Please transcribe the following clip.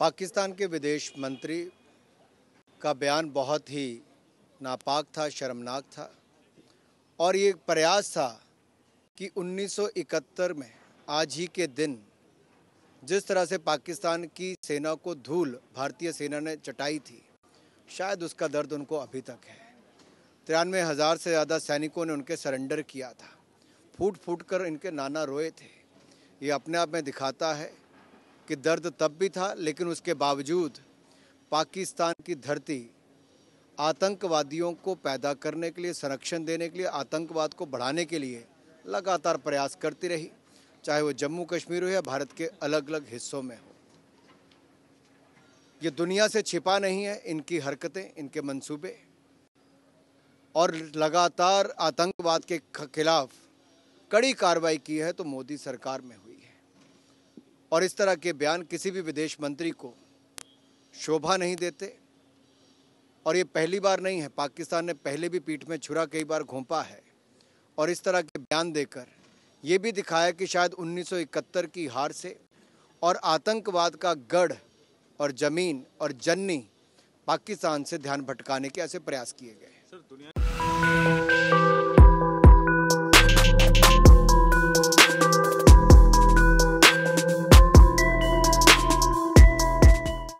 पाकिस्तान के विदेश मंत्री का बयान बहुत ही नापाक था शर्मनाक था और ये प्रयास था कि 1971 में आज ही के दिन जिस तरह से पाकिस्तान की सेना को धूल भारतीय सेना ने चटाई थी शायद उसका दर्द उनको अभी तक है तिरानवे हज़ार से ज़्यादा सैनिकों ने उनके सरेंडर किया था फूट फूट कर इनके नाना रोए थे ये अपने आप में दिखाता है कि दर्द तब भी था लेकिन उसके बावजूद पाकिस्तान की धरती आतंकवादियों को पैदा करने के लिए संरक्षण देने के लिए आतंकवाद को बढ़ाने के लिए लगातार प्रयास करती रही चाहे वो जम्मू कश्मीर हो या भारत के अलग अलग हिस्सों में हो ये दुनिया से छिपा नहीं है इनकी हरकतें इनके मंसूबे और लगातार आतंकवाद के खिलाफ कड़ी कार्रवाई की है तो मोदी सरकार में हुई और इस तरह के बयान किसी भी विदेश मंत्री को शोभा नहीं देते और ये पहली बार नहीं है पाकिस्तान ने पहले भी पीठ में छुरा कई बार घोंपा है और इस तरह के बयान देकर ये भी दिखाया कि शायद 1971 की हार से और आतंकवाद का गढ़ और ज़मीन और जन्नी पाकिस्तान से ध्यान भटकाने के ऐसे प्रयास किए गए सर